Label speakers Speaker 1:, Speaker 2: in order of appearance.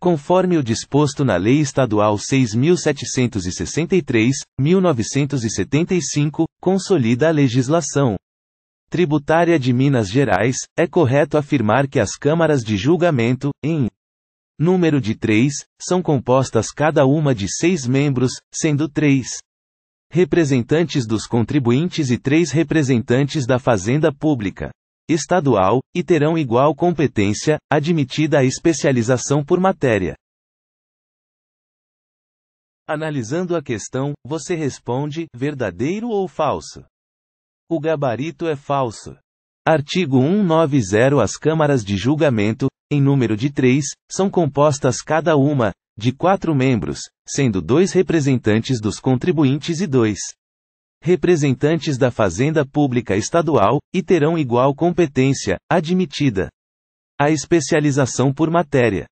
Speaker 1: conforme o disposto na Lei Estadual 6.763, 1975, consolida a legislação tributária de Minas Gerais, é correto afirmar que as câmaras de julgamento, em número de três, são compostas cada uma de seis membros, sendo três representantes dos contribuintes e três representantes da Fazenda Pública estadual, e terão igual competência, admitida a especialização por matéria. Analisando a questão, você responde: verdadeiro ou falso? O gabarito é falso. Artigo 190 As câmaras de julgamento, em número de três, são compostas cada uma, de quatro membros, sendo dois representantes dos contribuintes e dois representantes da Fazenda Pública Estadual, e terão igual competência, admitida a especialização por matéria.